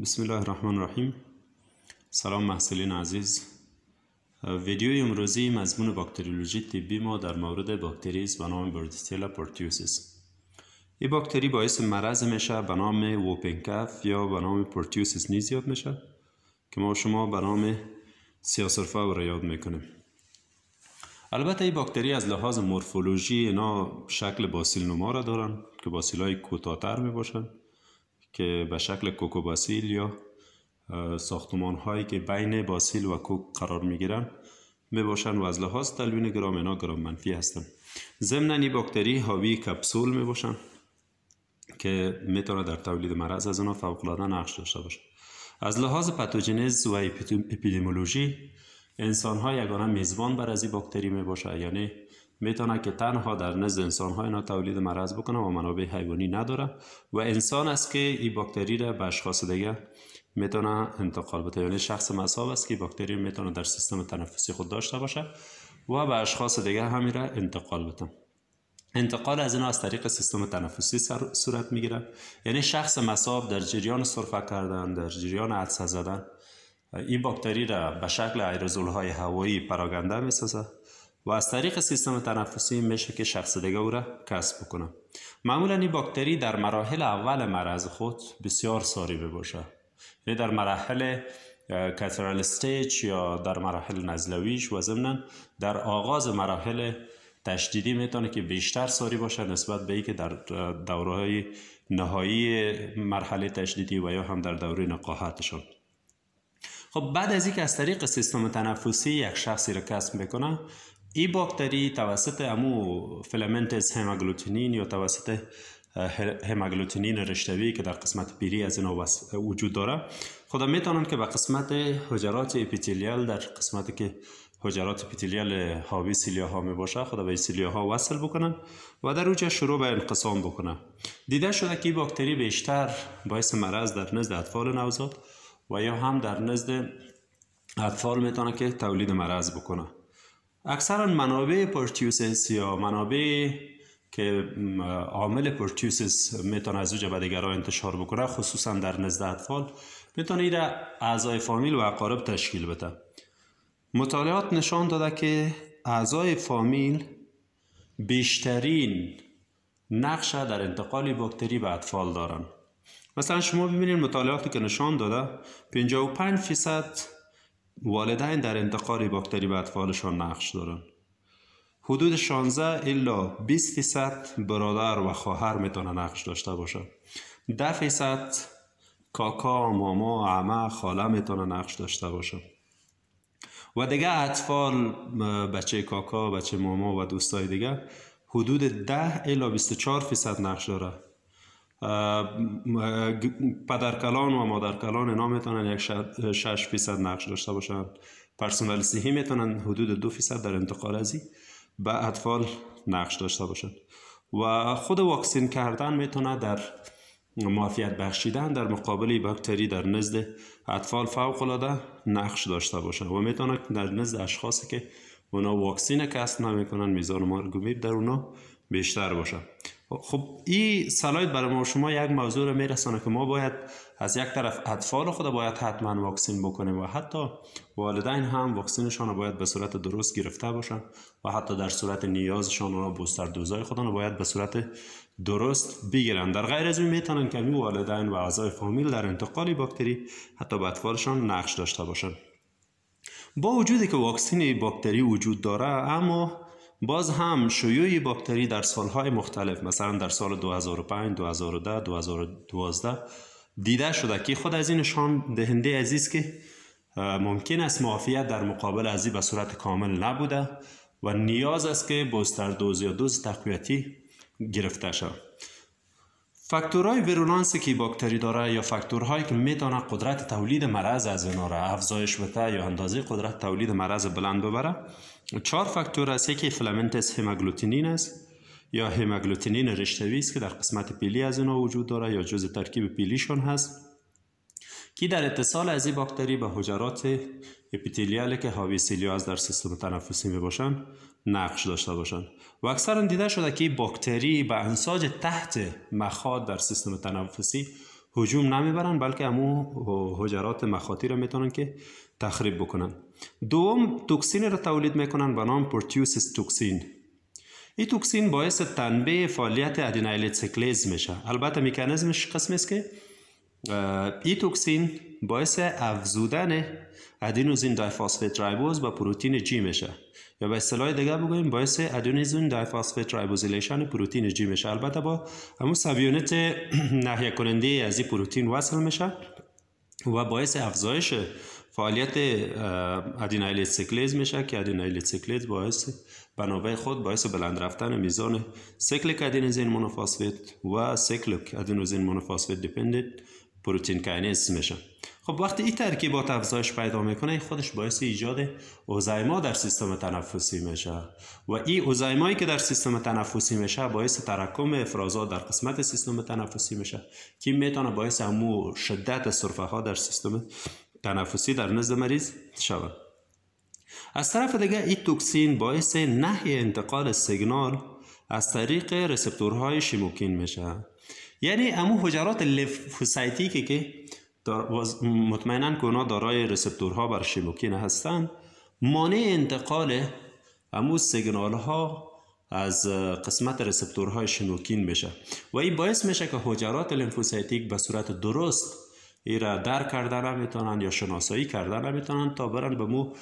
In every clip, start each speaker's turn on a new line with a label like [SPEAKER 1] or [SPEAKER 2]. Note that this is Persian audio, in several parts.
[SPEAKER 1] بسم الله الرحمن الرحیم سلام محصلین عزیز ویدیو امروزی مضمون باکتریولوژی طبی ما در مورد باکتری است به نام بردیتیلا پورتیوسیس این باکتری باعث مرض میشه به نام ووپنکف یا به نام پورتیوسیس نیز یاد میشه که ما شما به نام و را یاد میکنیم البته این باکتری از لحاظ مورفولوژی اینا شکل باسیل نما را دارن که باسیل های کوتاتر می که به شکل کوکو باسیل یا ساختمان هایی که بین باسیل و کوک قرار می گیرن می باشن و از لحاظ تلوین گرام اینا گرام منفی هستن ضمن این باکتری هاوی کپسول می باشن که میتونه در تولید مرض از آنها فوق العاده نقش داشته باشه از لحاظ پاتوجنز و اپیدمیولوژی انسان ها یگانه میزبان بر از این باکتری می باشه یعنی میتونه که تنها در نزد انسان های اینا تولید مرض بکنه و منابع حیوانی نداره و انسان است که این باکتری را به اشخاص دیگه میتونه انتقال بده یعنی شخص مصاب است که باکتری میتونه در سیستم تنفسی خود داشته باشه و به اشخاص دیگه همین را انتقال بده انتقال از اینا از طریق سیستم تنفسی صورت میگیره یعنی شخص مصاب در جریان سرفه کردن در جریان عدسه زدن این باکتری را به شکل ایرزول های هوایی پراگنده میسازه و از طریق سیستم تنفسی میشه که شخص دیگه او را کسب بکنه معمولا این باکتری در مراحل اول مرض خود بسیار ساری بباشه. یعنی در مراحل کترال استیج یا در مراحل نزلویش و ضمنا در آغاز مراحل تشدیدی میتونه که بیشتر ساری باشه نسبت به ای که در دوره های نهایی مرحله تشدیدی و یا هم در دوره نقاهتشون خب بعد از اینکه از طریق سیستم تنفسی یک شخصی را کسب میکنه ای باکتری توسط امو از هماگلوتینین یا توسط هماگلوتینین رشتوی که در قسمت پیری از این وجود داره خدا میتونن که به قسمت حجرات اپیتیلیال در قسمت که حجرات اپیتیلیال هاوی سیلیا ها می باشه خدا به سیلیا ها وصل بکنن و در اوجه شروع به انقسام بکنه دیده شده که این باکتری بیشتر باعث مرض در نزد اطفال نوزاد و یا هم در نزد اطفال میتونه که تولید مرض بکنه اکثرا منابع پرتیوسس یا منابع که عامل پرتیوسس میتونه از وجه بدگرا انتشار بکنه خصوصا در نزد اطفال میتونه ایره اعضای فامیل و اقارب تشکیل بده مطالعات نشان داده که اعضای فامیل بیشترین نقشه در انتقال باکتری به اطفال دارن مثلا شما ببینید مطالعاتی که نشان داده 55 فیصد والدین در انتقال باکتری به اطفالشان نقش دارند حدود 16 الا 20 فیصد برادر و خواهر میتونه نقش داشته باشه 10 فیصد کاکا، ماما، عمه، خاله میتونه نقش داشته باشه و دیگه اطفال بچه کاکا، بچه ماما و دوستای دیگه حدود 10 الا 24 فیصد نقش داره پدرکلان و مادرکلان اینا میتونن یک شش فیصد نقش داشته باشن پرسنل صحی میتونن حدود دو فیصد در انتقال ازی به اطفال نقش داشته باشند. و خود واکسین کردن میتونه در معافیت بخشیدن در مقابل باکتری در نزد اطفال فوق العاده نقش داشته باشه و میتونه در نزد اشخاصی که اونا واکسین کسب نمیکنن میزان مارگومیر در اونا بیشتر باشه خب این سلاید برای ما شما یک موضوع رو میرسانه که ما باید از یک طرف اطفال خود باید حتما واکسین بکنیم و حتی والدین هم واکسینشان رو باید به صورت درست گرفته باشن و حتی در صورت نیازشان را بستر دوزای خودان رو باید به صورت درست بگیرن در غیر از این میتونن که والدین و اعضای فامیل در انتقال باکتری حتی به اطفالشان نقش داشته باشن با وجودی که واکسین باکتری وجود داره اما باز هم شیوع باکتری در سالهای مختلف مثلا در سال 2005 2010 2012 دیده شده که خود از این نشان دهنده عزیز که ممکن است معافیت در مقابل ازی به صورت کامل نبوده و نیاز است که بوستر دوز یا دوز تقویتی گرفته شود فاکتورهای ویرولانس که باکتری داره یا فاکتورهایی که میتونه قدرت تولید مرض از اینا را افزایش بده یا اندازه قدرت تولید مرض بلند ببره چهار فاکتور است یکی فلامنتس هماگلوتینین است یا هماگلوتینین رشتوی است که در قسمت پیلی از اونها وجود دارد یا جز ترکیب پیلیشون هست که در اتصال از این باکتری به حجرات اپیتیلیال که حاوی سیلیا از در سیستم تنفسی می باشن نقش داشته باشند و اکثرا دیده شده که این باکتری به انساج تحت مخاط در سیستم تنفسی هجوم نمیبرن بلکه همون حجرات مخاطی را میتونن که تخریب بکنن دوم توکسین را تولید میکنن به نام پورتیوسیس توکسین این توکسین باعث تنبیه فعالیت ادینایلیت سیکلیز میشه البته مکانیزمش قسم است که این توکسین باعث افزودن ادینوزین دایفاسفیت رایبوز به پروتین جی میشه یا به اصطلاح دیگه بگویم باعث ادینوزین دایفاسفیت رایبوزیلیشن پروتین جی میشه البته با همون سبیونت نحیه کننده از این پروتین وصل میشه و باعث افزایش فعالیت ادینایل سیکلیز میشه که ادینایل سیکلیز باعث بنابه خود باعث بلند رفتن میزان سیکلیک ادینوزین مونوفاسفیت و سیکلیک ادینوزین مونوفاسفیت دیپندنت پروتین کاینز میشه. خب وقتی این ترکیبات افزایش پیدا میکنه خودش باعث ایجاد اوزایما در سیستم تنفسی میشه و این اوزایمایی که در سیستم تنفسی میشه باعث ترکم افرازات در قسمت سیستم تنفسی میشه که میتونه باعث امو شدت سرفه ها در سیستم تنفسی در نزد مریض شود از طرف دیگه این توکسین باعث نحی انتقال سیگنال از طریق رسپتورهای شیموکین میشه یعنی امو حجرات لیفوسایتیکی که مطمئنا که اونا دارای رسپتورها بر شیموکین هستند مانع انتقال امو سیگنال ها از قسمت رسپتورهای شنوکین میشه و این باعث میشه که حجرات لیمفوسایتیک به صورت درست ایرا را در کردن نمیتونن یا شناسایی کردن نمیتونن تا برن به مو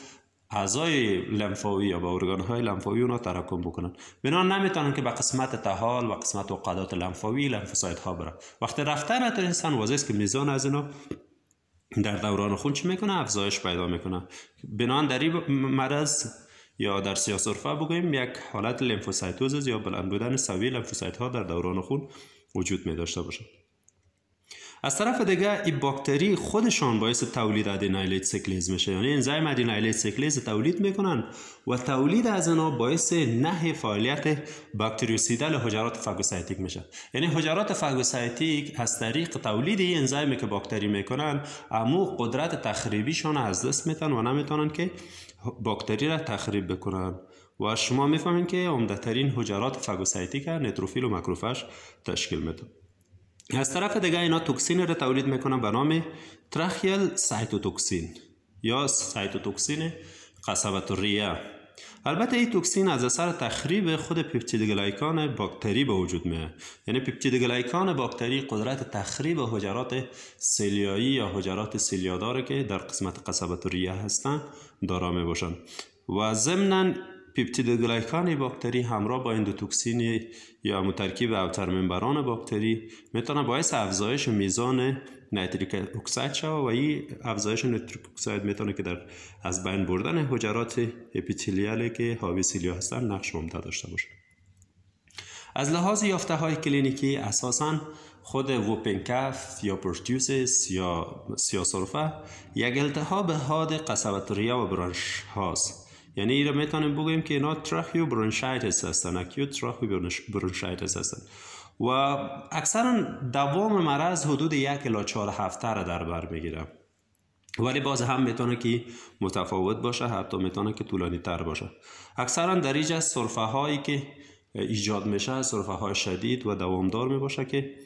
[SPEAKER 1] اعضای لنفاوی یا به ارگان های لنفاوی اونا تراکم بکنن بنا نمیتونن که به قسمت تحال و قسمت و لنفاوی لنفوسایت ها برن وقتی رفتن تر انسان واضح است که میزان از اینا در دوران خون چی میکنه افزایش پیدا میکنه بنا در این مرض یا در سیاسرفه بگویم یک حالت لیمفوسایتوزز یا بلند بودن سوی لنفوسایت ها در دوران خون وجود می داشته باشه. از طرف دیگه این باکتری خودشان باعث تولید ادینایلیت سیکلیز میشه یعنی انزیم ادینایلیت سیکلیز تولید میکنن و تولید از اینا باعث نه فعالیت باکتریوسیدل حجرات فاگوسایتیک میشه یعنی حجرات فاگوسایتیک از طریق تولید این انزیم که باکتری میکنن امو قدرت تخریبیشان از دست میتن و نمیتونن که باکتری را تخریب بکنن و شما میفهمین که عمدهترین حجرات فاگوسایتیک نتروفیل و ماکروفاژ تشکیل میده از طرف دیگه اینا توکسین رو تولید میکنه به نام ترخیل سایتوتوکسین یا سایتوتوکسین قصبت ریه البته این توکسین از اثر تخریب خود پپتید گلایکان باکتری به وجود یعنی پپتید گلایکان باکتری قدرت تخریب حجرات سلیایی یا حجرات سلیادار که در قسمت قصبت هستن هستند دارا می و ضمناً پیپتیدوگلایکان باکتری همراه با اندوتوکسین یا مترکیب اوتر باکتری میتونه باعث افزایش میزان نیتریک اکساید و این افزایش نایتریک اکساید میتونه که در از بین بردن حجرات اپیتیلیالی که حاوی سیلیا هستن نقش عمده داشته باشه از لحاظ یافته های کلینیکی اساسا خود ووپنکف یا پرتیوسیس یا سیاسرفه یک التهاب حاد قصبت و برانش هاست یعنی این میتونیم بگویم که اینا تراخیو برونشایتس هستن اکیو تراخیو برونشایتس هستن و اکثرا دوام مرض حدود یک یا چهار هفته را در بر میگیره ولی باز هم میتونه که متفاوت باشه حتی میتونه که طولانی تر باشه اکثرا در از سرفه هایی که ایجاد میشه صرفه های شدید و دوامدار می که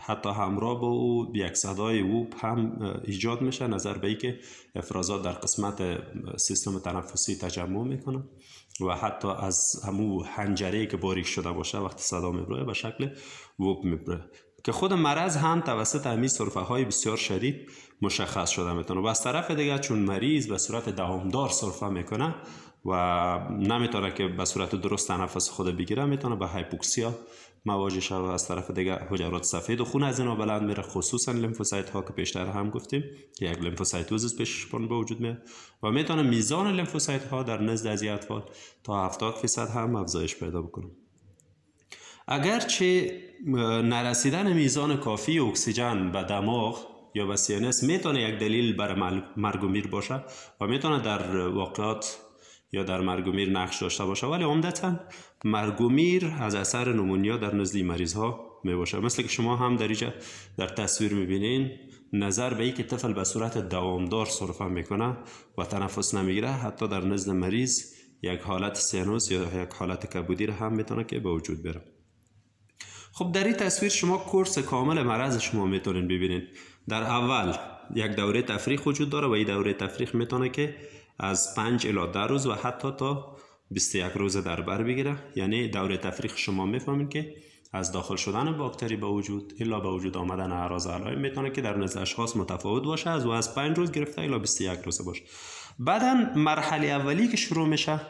[SPEAKER 1] حتی همراه با او یک صدای او هم ایجاد میشه نظر به که افرازات در قسمت سیستم تنفسی تجمع میکنه و حتی از همو حنجره که باریک شده باشه وقتی صدا میبره به شکل ووب میبره که خود مرض هم توسط همین سرفه های بسیار شدید مشخص شده میتونه و از طرف دیگه چون مریض به صورت دوامدار سرفه میکنه و نمیتونه که به صورت درست تنفس خود بگیره میتونه به هایپوکسیا مواجه شود از طرف دیگر حجرات سفید و خون از اینا بلند میره خصوصا لیمفوسایت ها که پیشتر هم گفتیم که یک لیمفوسایتوزیس پیشبرن به وجود میاد و میتونه میزان لیمفوسایت ها در نزد از اطفال تا 70 فیصد هم افزایش پیدا بکنه اگرچه نرسیدن میزان کافی اکسیژن به دماغ یا به سینس میتونه یک دلیل بر مرگومیر باشه و میتونه در واقعات یا در مرگ و نقش داشته باشه ولی عمدتا مرگ و از اثر نمونیا در نزدی مریض ها می باشه مثل که شما هم در اینجا در تصویر میبینین نظر به اینکه که طفل به صورت دوامدار سرفه میکنه و تنفس نمیگیره حتی در نزد مریض یک حالت سینوس یا یک حالت کبودی را هم میتونه که به وجود بره خب در این تصویر شما کورس کامل مرض شما میتونین ببینین در اول یک دوره تفریح وجود داره و این دوره تفریح میتونه که از 5 الا 10 روز و حتی تا 21 روز در بر بگیره یعنی دوره تفریق شما میفهمید که از داخل شدن باکتری به وجود الا به وجود آمدن اعراض علائم میتونه که در نزد اشخاص متفاوت باشه از و از 5 روز گرفته الا 21 روز باشه بعدا مرحله اولی که شروع میشه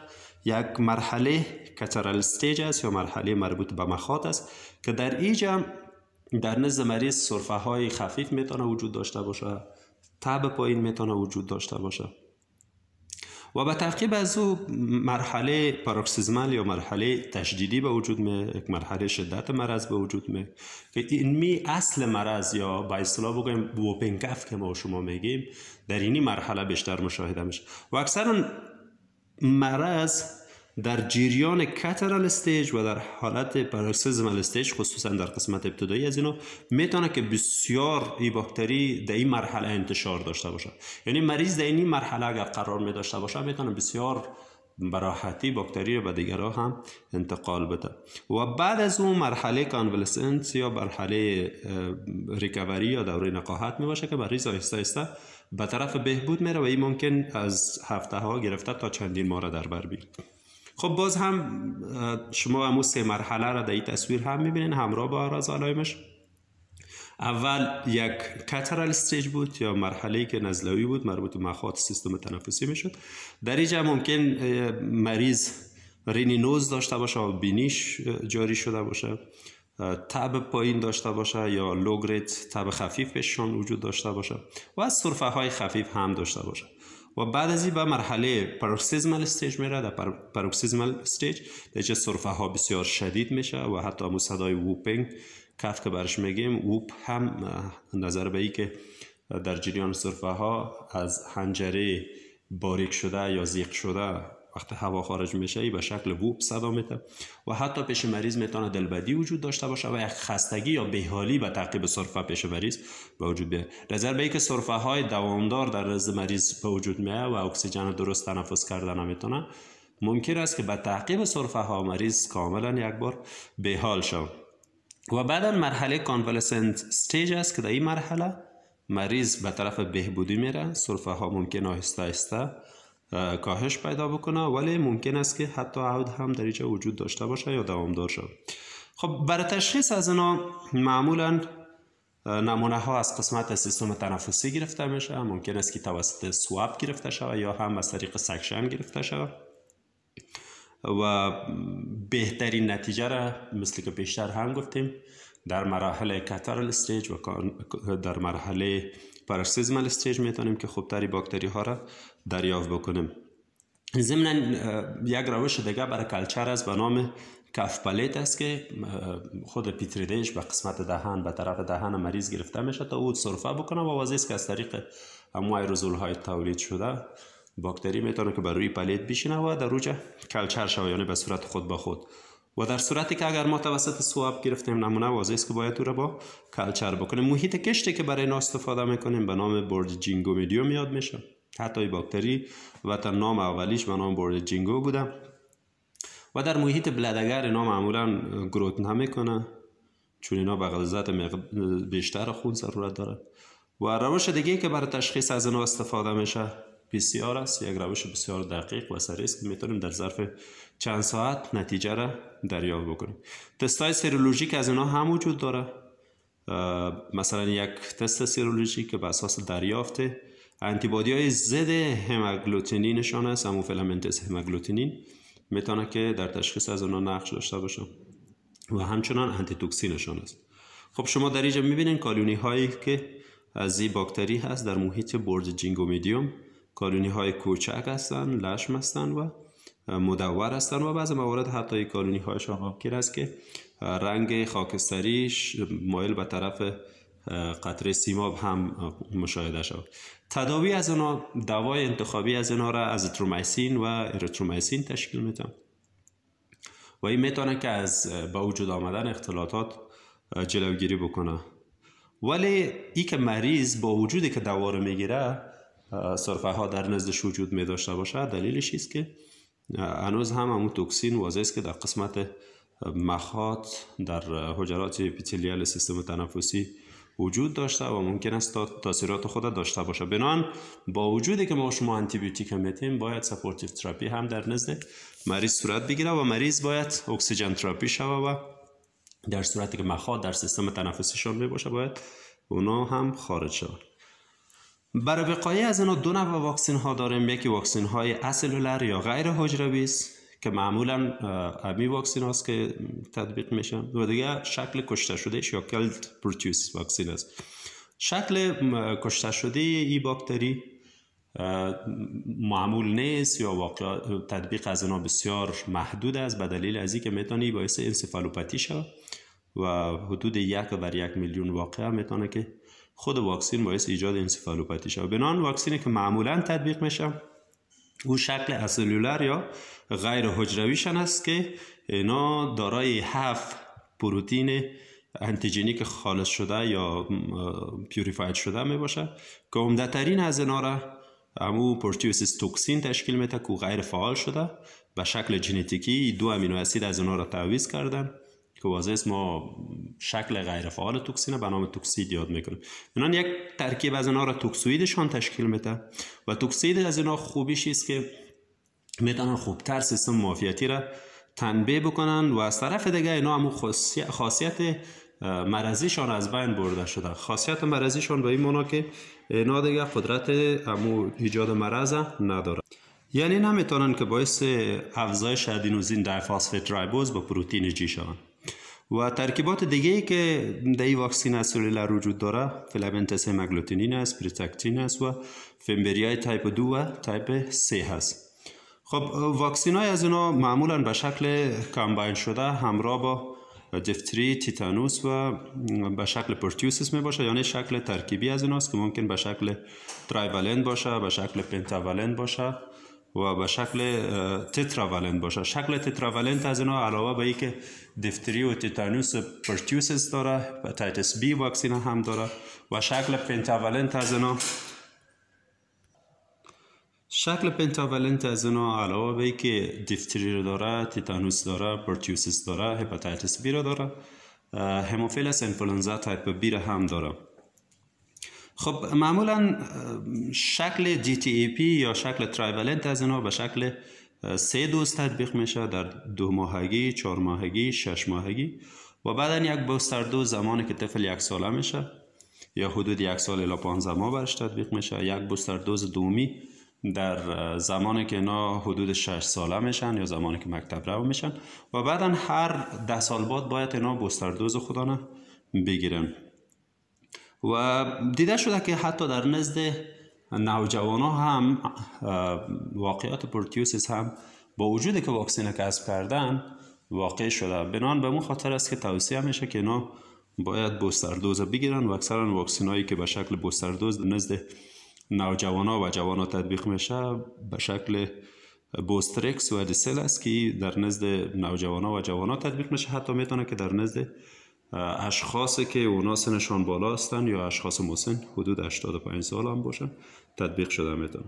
[SPEAKER 1] یک مرحله کترال استیج است یا مرحله مربوط به مخاط است که در ایجا در نزد مریض سرفه های خفیف میتونه وجود داشته باشه تب پایین میتونه وجود داشته باشه و به تعقیب از او مرحله پاروکسیزمال یا مرحله تشدیدی به وجود می یک مرحله شدت مرض به وجود می که این می اصل مرض یا با اصطلاح بگویم ووپنگف که ما شما میگیم در اینی مرحله بیشتر مشاهده میشه و اکثرا مرض در جریان کترال استیج و در حالت پاراکسیزمال استیج خصوصا در قسمت ابتدایی از اینو میتونه که بسیار ای باکتری در این مرحله انتشار داشته باشه یعنی مریض در این مرحله اگر قرار می داشته باشه میتونه بسیار براحتی باکتری رو به دیگرها هم انتقال بده و بعد از اون مرحله کانولسنس یا مرحله ریکاوری یا دوره نقاهت می باشه که مریض آهسته آهسته به طرف بهبود میره و این ممکن از هفته ها گرفته تا چندین ماه در بر بیاد خب باز هم شما همو سه مرحله را در این تصویر هم میبینین همراه با آراز علایمش اول یک کترال استیج بود یا مرحله که نزلوی بود مربوط به مخاط سیستم تنفسی میشد در اینجا ممکن مریض رینینوز داشته باشه و بینیش جاری شده باشه تب پایین داشته باشه یا لوگریت تب خفیف بهشان وجود داشته باشه و از صرفه های خفیف هم داشته باشه و بعد از این به مرحله پروکسیزمال استیج میره در پروکسیزمال استیج در چه صرفه ها بسیار شدید میشه و حتی همون صدای ووپینگ کف که برش میگیم ووپ هم نظر به ای که در جریان صرفه ها از حنجره باریک شده یا زیق شده وقتی هوا خارج میشه ای به شکل ووب صدا میده و حتی پیش مریض میتونه دلبدی وجود داشته باشه و یک خستگی یا بهحالی به تعقیب سرفه پیش مریض به وجود بیاد نظر به اینکه سرفه های دوامدار در نزد مریض به وجود میاد و اکسیژن درست تنفس کردن نمیتونه ممکن است که به تعقیب سرفه ها مریض کاملا یک بار بهحال شود و بعدا مرحله کانولسنت استیج است که در این مرحله مریض به طرف بهبودی میره سرفه ها ممکن آهسته آهسته کاهش پیدا بکنه ولی ممکن است که حتی عود هم در اینجا وجود داشته باشه یا دوامدار شد خب برای تشخیص از اینا معمولا نمونه ها از قسمت سیستم تنفسی گرفته میشه ممکن است که توسط سواب گرفته شود یا هم از طریق سکشن گرفته شود و بهترین نتیجه را مثل که بیشتر هم گفتیم در مراحل کترال استیج و در مرحله پاراسیزمال استیج میتونیم که خوبتری باکتری ها را دریافت بکنیم ضمن یک روش دیگه برای کلچر است به نام کف پلیت است که خود پیتریدش به قسمت دهن به طرف دهن مریض گرفته میشه تا او سرفه بکنه و واضح است که از طریق همو های تولید شده باکتری میتونه که بر روی پلیت بشینه و در روجه کلچر شوه یعنی به صورت خود به خود و در صورتی که اگر ما توسط سواب گرفتیم نمونه واضح است که باید او را با کلچر بکنیم محیط کشتی که برای اینا استفاده میکنیم به نام جینگو میدیو میاد میشه حتی باکتری و تا نام اولیش به نام برد جینگو بوده و در محیط بلدگر اینا معمولا گروت نمیکنه چون اینا به غلظت بیشتر خود ضرورت داره و روش دیگه که برای تشخیص از اینا استفاده میشه بسیار است یک روش بسیار دقیق و سریع است که میتونیم در ظرف چند ساعت نتیجه را دریافت بکنیم تست های سیرولوژیک از اینا هم وجود داره مثلا یک تست سیرولوژی که به اساس دریافت انتیبادی های ضد همگلوتینینشان است همو فلامنتس همگلوتینین میتونه که در تشخیص از اونا نقش داشته باشه و همچنان نشان است خب شما در اینجا میبینین کالونی هایی که از این باکتری هست در محیط جینگو میدیوم، کالونی های کوچک هستن لشم هستن و مدور هستن و بعض موارد حتی کالونی های شاخاکیر است که رنگ خاکستریش مایل به طرف قطره سیماب هم مشاهده شد تداوی از اونا دوای انتخابی از اونا را از ترومایسین و اریترومایسین تشکیل میتن و این میتونه که از با وجود آمدن اختلاطات جلوگیری بکنه ولی ای که مریض با وجودی که دوار میگیره سرفه ها در نزدش وجود می داشته باشه دلیلش است که هنوز هم همون توکسین واضح است که در قسمت مخاط در حجرات پیتیلیال سیستم تنفسی وجود داشته و ممکن است تاثیرات خود داشته باشه بنان با وجودی که ما شما هم میتیم باید سپورتیف تراپی هم در نزد مریض صورت بگیره و مریض باید اکسیژن تراپی شوه و در صورتی که مخاط در سیستم تنفسیشان می باشه باید اونا هم خارج شوند برای وقایه از اینا دو نوع واکسن ها داریم یکی واکسن های اسلولر یا غیر حجروی است که معمولا امی واکسن هاست که تطبیق میشن و دیگه شکل کشته شده یا کلد پروتیوس واکسن است شکل کشته شده ای باکتری معمول نیست یا واقع تطبیق از اینا بسیار محدود است به دلیل از که میتونه باعث انسفالوپاتی شد و حدود یک بر یک میلیون واقعه میتونه که خود واکسین باعث ایجاد انسفالوپاتی شد بنان واکسینی که معمولا تطبیق میشه او شکل اسلولر یا غیر حجرویشن است که اینا دارای هفت پروتین انتیجنیک خالص شده یا پیوریفاید شده می باشه که عمدترین از اینا را امو پورتیوسیس توکسین تشکیل میده که غیر فعال شده به شکل ژنتیکی دو امینو اسید از اونا را تعویز کردن است ما شکل فعال توکسین به نام توکسید یاد میکنیم اینان یک ترکیب از اینا را توکسویدشان تشکیل میده و توکسید از اینا خوبیش است که میتونن خوبتر سیستم معافیتی را تنبیه بکنن و از طرف دیگه اینا هم خاصیت مرضیشان از بین برده شده خاصیت مرضیشان به این مونا که اینا دیگه قدرت امو ایجاد مرض نداره یعنی نمیتونن که باعث افزایش ادینوزین دایفاسفت رایبوز با پروتین جی شوند و ترکیبات دیگه ای که دی این واکسین اسولیلا وجود داره فلامنت مگلوتینین است است و فیمبریای تایپ دو و تایپ سه هست خب واکسین های از اونا معمولا به شکل کمباین شده همراه با دفتری تیتانوس و به شکل پرتیوسیس می باشه یعنی شکل ترکیبی از است که ممکن به شکل ترایوالند باشه به شکل پنتاوالند باشه و به شکل تتراولنت باشه شکل تتراولنت از اینا علاوه به اینکه که دفتری و تیتانوس پرتیوسس داره و تایتس بی واکسین هم داره و شکل پنتاولنت از اینا شکل پنتاولنت از اینا علاوه به اینکه که دفتری رو داره تیتانوس داره پرتیوسس داره هپاتیتس بی رو داره هموفیلس انفلانزا تایپ بی رو هم داره خب معمولا شکل جی تی ای پی یا شکل ترایولنت از اینا به شکل سه دوز تطبیق میشه در دو ماهگی، چهار ماهگی، شش ماهگی و بعدا یک بوستر دوز زمانی که طفل یک ساله میشه یا حدود یک سال الی 15 ماه برش تطبیق میشه یک بوستر دوز دومی در زمانی که اینا حدود 6 ساله میشن یا زمانی که مکتب رو میشن و بعدا هر ده سال بعد باید اینا بوستر دوز خودانه بگیرن و دیده شده که حتی در نزد نوجوان هم واقعات پروتیوسیس هم با وجود که واکسین کسب کردن واقع شده بنان به اون خاطر است که توصیه میشه که اینا باید بوستر دوز بگیرن و اکثرا واکسین هایی که به شکل بوستر دوز نزد نوجوان ها و جوان ها تطبیق میشه به شکل بوسترکس و دیسل است که در نزد نوجوان ها و جوان ها تطبیق میشه حتی میتونه که در نزد اشخاصی که اونا سنشان بالا هستن یا اشخاص مسن حدود 85 سال هم باشن تطبیق شده میتونه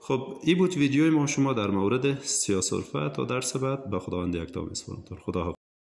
[SPEAKER 1] خب این بود ویدیوی ما شما در مورد سیاسرفه تا درس بعد به خداوند یکتا میسپارم خدا